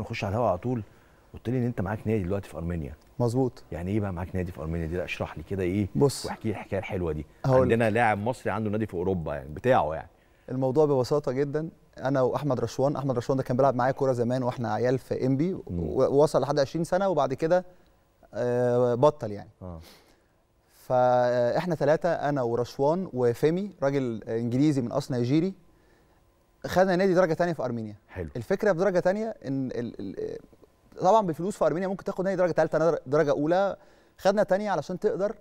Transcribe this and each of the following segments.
نخش على الهواء على طول قلت لي ان انت معاك نادي دلوقتي في ارمينيا مظبوط يعني ايه بقى معاك نادي في ارمينيا دي لا اشرح لي كده ايه بص واحكي لي الحكايه الحلوه دي عندنا لاعب مصري عنده نادي في اوروبا يعني بتاعه يعني الموضوع ببساطه جدا انا واحمد رشوان احمد رشوان ده كان بيلعب معايا كوره زمان واحنا عيال في امبي ووصل لحد 20 سنه وبعد كده آه، بطل يعني آه. فاحنا ثلاثه انا ورشوان وفيمي راجل انجليزي من اصل نيجيري خدنا نادي درجه ثانيه في ارمينيا حلو الفكره في درجه ثانيه ان الـ الـ طبعا بالفلوس في ارمينيا ممكن تاخد نادي درجه ثالثه درجه اولى خدنا ثانيه علشان تقدر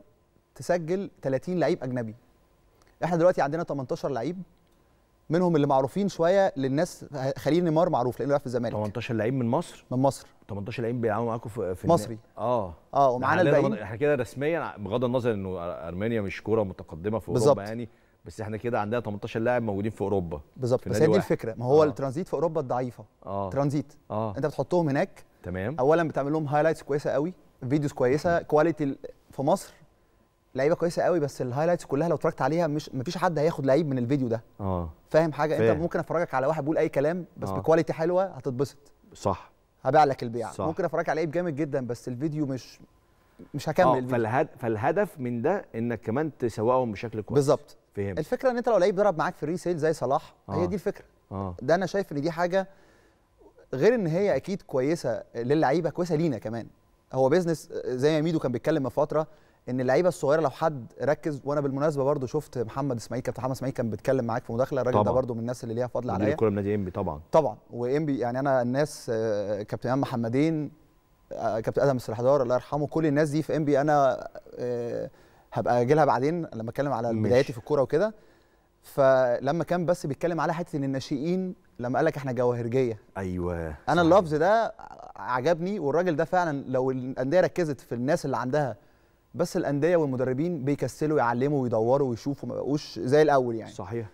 تسجل 30 لعيب اجنبي احنا دلوقتي عندنا 18 لعيب منهم اللي معروفين شويه للناس خليل نيمار معروف لانه لعب في الزمالك 18 لعيب من مصر من مصر 18 لعيب بيلعبوا معاكم في, في مصري اه اه ومعانا الباقيين احنا كده رسميا بغض النظر انه ارمينيا مش كوره متقدمه في اوروبا يعني بس احنا كده عندنا 18 لاعب موجودين في اوروبا بالظبط بس هي دي الفكره ما هو آه. الترانزيت في اوروبا الضعيفه آه. ترانزيت آه. انت بتحطهم هناك تمام اولا بتعمل لهم هايلايتس كويسه قوي فيديوز كويسه كواليتي في مصر لعيبه كويسه قوي بس الهايلايتس كلها لو اتفرجت عليها مش مفيش حد هياخد لعيب من الفيديو ده اه فاهم حاجه فيه. انت ممكن افرجك على واحد بيقول اي كلام بس آه. بكواليتي حلوه هتتبسط صح هبيع لك البيع صح. ممكن افرجك على لعيب جامد جدا بس الفيديو مش مش هكمل آه، فالهد... فالهدف من ده انك كمان تسوقهم بشكل كويس بالظبط فهمت الفكره ان انت لو لعيب ضرب معاك في الريسيل زي صلاح آه. هي دي الفكره آه. ده انا شايف ان دي حاجه غير ان هي اكيد كويسه للعيبه كويسه لينا كمان هو بيزنس آه، زي ما ميدو كان بيتكلم من فتره ان اللعيبه الصغيره لو حد ركز وانا بالمناسبه برضو شفت محمد اسماعيل كابتن محمد اسماعيل كان بيتكلم معاك في مداخله الراجل ده برضو من الناس اللي ليها فضل عليا كل النادي انبي طبعا طبعا وانبي يعني انا الناس آه، كابتن امام محمدين كابتن ادهم السلحدار الله يرحمه كل الناس دي في انبي انا آه، هبقى اجي لها بعدين لما اتكلم على بداياتي في الكوره وكده فلما كان بس بيتكلم على حته ان الناشئين لما قال لك احنا جواهرجيه ايوه انا اللفظ ده عجبني والراجل ده فعلا لو الانديه ركزت في الناس اللي عندها بس الانديه والمدربين بيكسلوا يعلموا ويدوروا ويشوفوا ما بقوش زي الاول يعني صحيح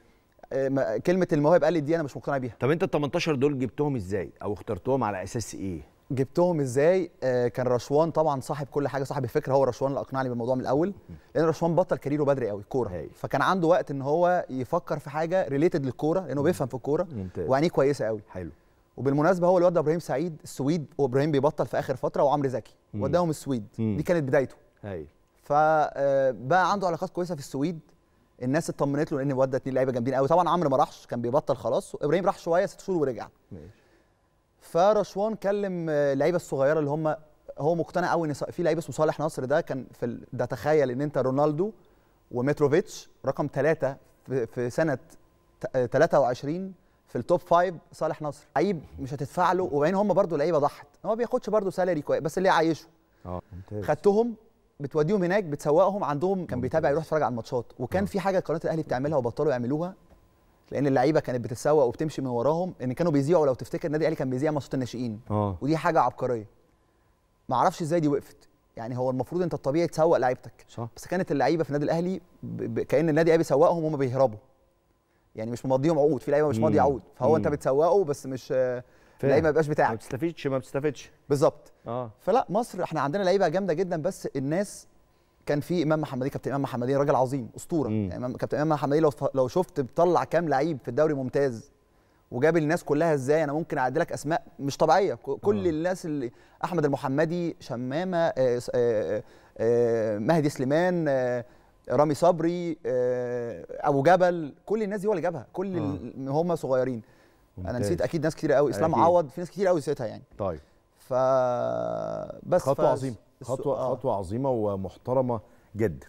آه، كلمه المواهب قالت دي انا مش مقتنع بيها طب انت ال 18 دول جبتهم ازاي او اخترتهم على اساس ايه جبتهم ازاي آه كان رشوان طبعا صاحب كل حاجه صاحب الفكره هو رشوان اللي اقنعني بالموضوع من الاول لان رشوان بطل كاريره بدري قوي كوره فكان عنده وقت ان هو يفكر في حاجه ريليتد للكوره لانه بيفهم في الكوره وعينيه كويسه قوي حلو وبالمناسبه هو الواد ابراهيم سعيد السويد وابراهيم بيبطل في اخر فتره وعمرو زكي وداهم السويد مم. دي كانت بدايته ايوه آه، فبقى عنده علاقات كويسه في السويد الناس اطمنت له لان الواد ده اتنين لعيبه جامدين قوي طبعا عمرو ما راحش كان بيبطل خلاص وابراهيم راح شويه ست شهور ورجع ماشي فرشوان كلم آه، اللعيبه الصغيره اللي هم هو مقتنع قوي ان في لعيب اسمه صالح نصر ده كان في ال... ده تخيل ان انت رونالدو ومتروفيتش رقم ثلاثه في... سنه 23 آه، في التوب فايف صالح نصر عيب مش هتدفع له وبعدين هم برده لعيبه ضحت هو ما بياخدش برده سالري كويس بس اللي عايشه اه خدتهم بتوديهم هناك بتسوقهم عندهم كان بيتابع يروح يتفرج على الماتشات وكان أوه. في حاجه قناه الاهلي بتعملها وبطلوا يعملوها لان اللعيبه كانت بتتسوق وبتمشي من وراهم لان كانوا بيذيعوا لو تفتكر النادي الاهلي كان بيذيع ماتشات الناشئين آه. ودي حاجه عبقريه ما اعرفش ازاي دي وقفت يعني هو المفروض انت الطبيعي تسوق لعيبتك صح. بس كانت اللعيبه في النادي الاهلي ب... كان النادي الاهلي بيسوقهم وهم بيهربوا يعني مش مضيهم عقود في لعيبه مش ماضي عقود فهو مم. انت بتسوقه بس مش اللعيبه ما بقاش بتاعك ما بتستفيدش ما بتستفيدش بالظبط اه فلا مصر احنا عندنا لعيبه جامده جدا بس الناس كان في امام محمدي كابتن امام محمدي راجل عظيم اسطوره يعني كابتن امام محمدي لو لو شفت بتطلع كام لعيب في الدوري ممتاز وجاب الناس كلها ازاي انا ممكن اعد لك اسماء مش طبيعيه كل آه. الناس اللي احمد المحمدي شمامه آآ آه، آآ آه، آآ آه، مهدي سليمان رامي صبري ابو جبل كل الناس دي هو اللي جابها كل آه. هم صغيرين ممتاز. انا نسيت اكيد ناس كتير قوي اسلام عوض في ناس كتير قوي نسيتها يعني طيب ف بس خطوه عظيمه خطوه آه. خطوه عظيمه ومحترمه جدا